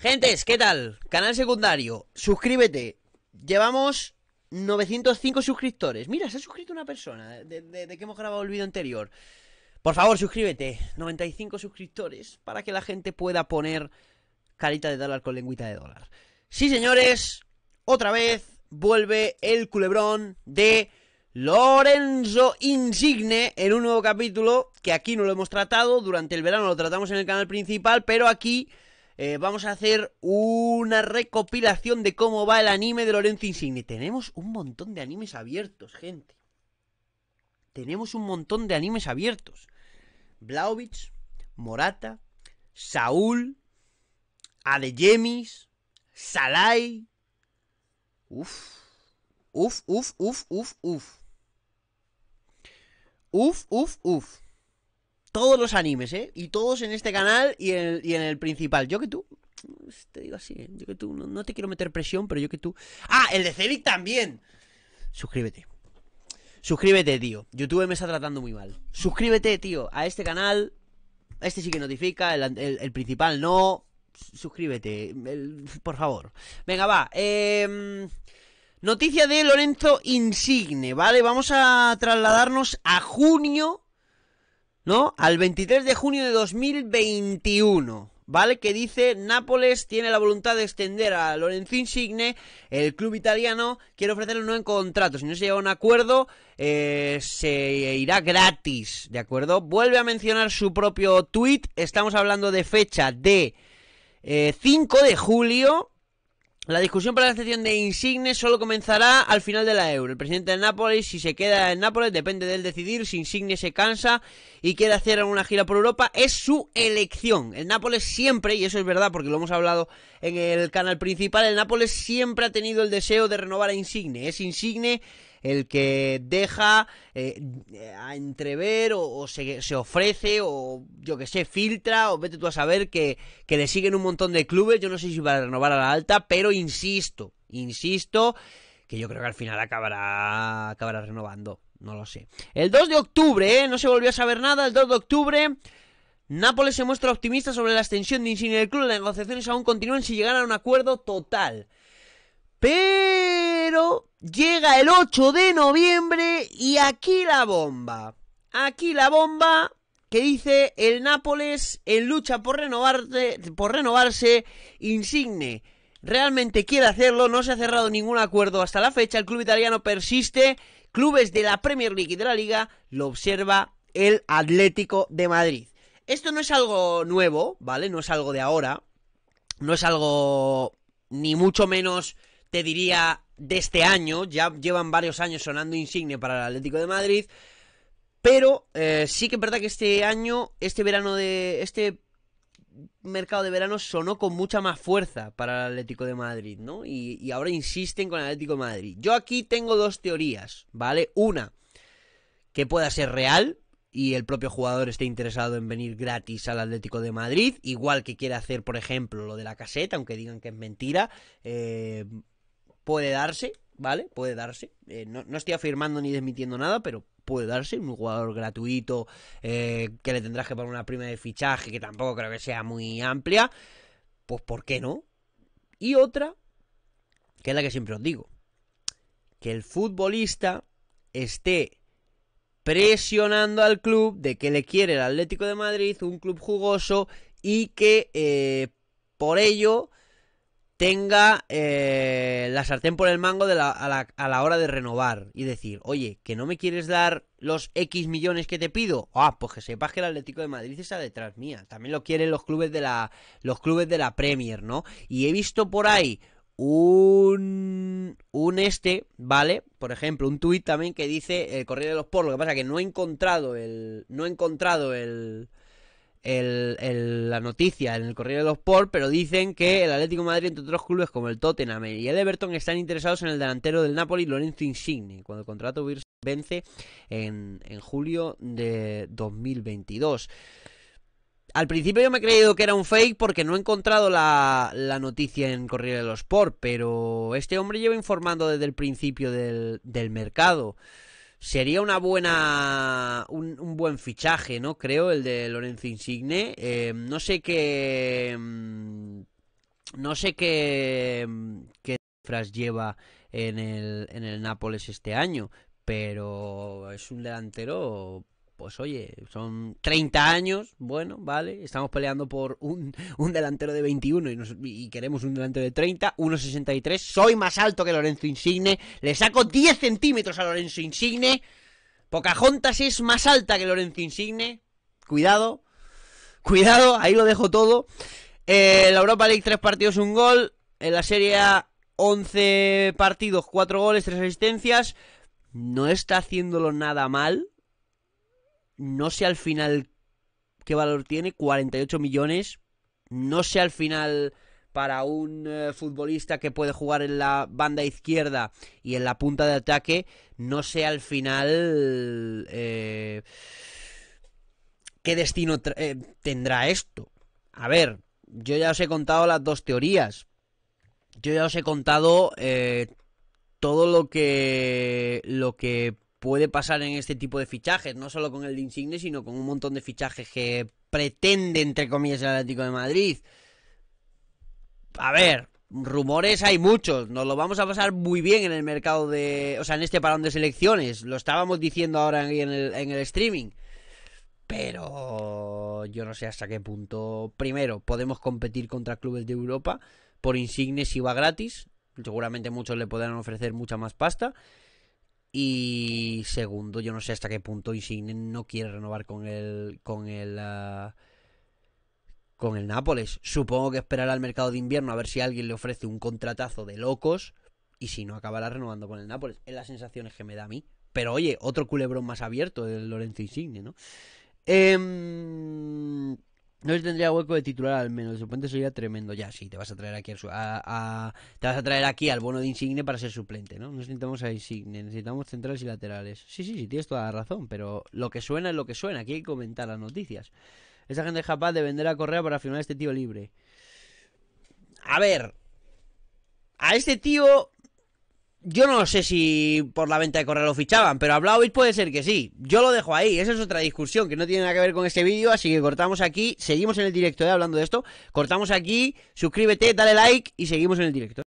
Gentes, ¿qué tal? Canal secundario, suscríbete. Llevamos 905 suscriptores. Mira, se ha suscrito una persona de, que hemos grabado el vídeo anterior. Por favor, suscríbete. 95 suscriptores para que la gente pueda poner carita de dólar con lengüita de dólar. Sí, señores, otra vez vuelve el culebrón de Lorenzo Insigne en un nuevo capítulo que aquí no lo hemos tratado. Durante el verano lo tratamos en el canal principal, pero aquí eh, vamos a hacer una recopilación de cómo va el anime de Lorenzo Insigne. Tenemos un montón de animes abiertos, gente. Tenemos un montón de animes abiertos. Blaovic, Morata, Saúl, Adeyemis, Salai. Uf. Uf, uf, uf, uf, uf. Uf, uf, uf todos los animes, ¿eh? Y todos en este canal y en el, principal. Yo que tú. Pues, te digo así, ¿eh? yo que tú. No, te quiero meter presión, pero yo que tú. ¡Ah! El de Cevic también. Suscríbete. Suscríbete, tío. YouTube me está tratando muy mal. Suscríbete, tío, a este canal. Este sí que notifica, el, principal no. Suscríbete, por favor. Venga, va. Em, noticia de Lorenzo Insigne, ¿vale? Vamos a trasladarnos a junio ¿no? Al 23 de junio de 2021. ¿Vale? Que dice, Nápoles tiene la voluntad de extender a Lorenzo Insigne, el club italiano quiere ofrecerle un nuevo contrato, si no se llega a un acuerdo, eh, se irá gratis, ¿de acuerdo? Vuelve a mencionar su propio tweet, estamos hablando de fecha de 5 eh, de julio, la discusión para la excepción de Insigne solo comenzará al final de la Euro. El presidente de Nápoles, si se queda en Nápoles, depende de él decidir. Si Insigne se cansa y quiere hacer una gira por Europa, es su elección. El Nápoles siempre, y eso es verdad porque lo hemos hablado en el canal principal, el Nápoles siempre ha tenido el deseo de renovar a Insigne. Es Insigne el que deja a eh, eh, entrever o, se, ofrece o yo que sé, filtra o vete tú a saber que, le siguen un montón de clubes, yo no sé si va a renovar a la alta, pero insisto, insisto, que yo creo que al final acabará, acabará renovando, no lo sé. El 2 de octubre, ¿eh? no se volvió a saber nada, el 2 de octubre... Nápoles se muestra optimista sobre la extensión de Insigne del club. Las negociaciones aún continúan si llegar a un acuerdo total. Pero Llega el 8 de noviembre y aquí la bomba. Aquí la bomba que dice el Nápoles en lucha por, renovarse, por renovarse insigne. Realmente quiere hacerlo, no se ha cerrado ningún acuerdo hasta la fecha, el club italiano persiste, clubes de la Premier League y de la Liga lo observa el Atlético de Madrid. Esto no es algo nuevo, ¿vale? No es algo de ahora, no es algo ni mucho menos, te diría, de este año, ya llevan varios años sonando insigne para el Atlético de Madrid, pero eh, sí que es verdad que este año, este verano de. este mercado de verano sonó con mucha más fuerza para el Atlético de Madrid, ¿no? Y, y ahora insisten con el Atlético de Madrid. Yo aquí tengo dos teorías, ¿vale? Una, que pueda ser real, y el propio jugador esté interesado en venir gratis al Atlético de Madrid, igual que quiere hacer, por ejemplo, lo de la caseta, aunque digan que es mentira, eh, puede darse, ¿vale? Puede darse. Eh, no, estoy afirmando ni desmitiendo nada, pero puede darse. Un jugador gratuito eh, que le tendrás que poner una prima de fichaje que tampoco creo que sea muy amplia. Pues ¿por qué no? Y otra, que es la que siempre os digo. Que el futbolista esté presionando al club de que le quiere el Atlético de Madrid, un club jugoso, y que eh, por ello tenga eh, la sartén por el mango de a, la, hora de renovar y decir, oye, que no me quieres dar los X millones que te pido, ah, pues que sepas que el Atlético de Madrid está detrás mía. También lo quieren los clubes de la, los clubes de la Premier, ¿no? Y he visto por ahí un, un este, ¿vale? Por ejemplo, un tuit también que dice el eh, Correo de los Por, lo que pasa que no he encontrado el. No he encontrado el la noticia en el Correo de los Sport, pero dicen que el Atlético Madrid, entre otros clubes como el Tottenham y el Everton, están interesados en el delantero del Napoli, Lorenzo Insigne, cuando el contrato vence en, julio de 2022. Al principio yo me he creído que era un fake porque no he encontrado la, noticia en Correo de los Sport, pero este hombre lleva informando desde el principio del, del mercado. Sería una buena, un, buen fichaje, ¿no? Creo, el de Lorenzo Insigne. Eh, no sé qué... Mm, no sé qué, mm, qué cifras lleva en el, en el Nápoles este año, pero es un delantero pues oye, son 30 años, bueno, vale, estamos peleando por un, delantero de 21 y, nos, queremos un delantero de 30, 1,63, soy más alto que Lorenzo Insigne, le saco 10 centímetros a Lorenzo Insigne, Pocahontas es más alta que Lorenzo Insigne, cuidado, cuidado, ahí lo dejo todo. Eh, la Europa League, 3 partidos, un gol, en la Serie A, 11 partidos, 4 goles, 3 asistencias, no está haciéndolo nada mal no sé al final qué valor tiene, 48 millones. No sé al final para un eh, futbolista que puede jugar en la banda izquierda y en la punta de ataque, no sé al final eh, qué destino eh, tendrá esto. A ver, yo ya os he contado las dos teorías. Yo ya os he contado todo lo que lo que puede pasar en este tipo de fichajes, no solo con el de Insigne, sino con un montón de fichajes que pretende, entre comillas, el Atlético de Madrid. A ver, rumores hay muchos, nos lo vamos a pasar muy bien en el mercado de, o sea, en este parón de selecciones, lo estábamos diciendo ahora en el, en el streaming. Pero yo no sé hasta qué punto. Primero, podemos competir contra clubes de Europa. Por Insigne si va gratis. Seguramente muchos le podrán ofrecer mucha más pasta. Y segundo, yo no sé hasta qué punto Insigne no quiere renovar con el. con el. Ah, con el Nápoles. Supongo que esperará al mercado de invierno a ver si alguien le ofrece un contratazo de locos. Y si no, acabará renovando con el Nápoles. Es las sensaciones que me da a mí. Pero oye, otro culebrón más abierto el Lorenzo Insigne, ¿no? Eh, no se tendría hueco de titular al menos. Suplente sería tremendo. Ya, sí, te vas a traer aquí al, te vas a traer aquí al bono de Insigne para ser suplente, ¿no? No necesitamos a Insigne, necesitamos centrales y laterales. Sí, sí, sí, tienes toda la razón, pero lo que suena es lo que suena. Aquí hay que comentar las noticias. Esa gente es capaz de vender a Correa para firmar a este tío libre. A ver. A este tío yo no sé si por la venta de correo lo fichaban, pero a y puede ser que sí. Yo lo dejo ahí, esa es otra discusión que no tiene nada que ver con este vídeo, así que cortamos aquí, seguimos en el directo, ¿eh? hablando de esto, cortamos aquí, suscríbete, dale like y seguimos en el directo.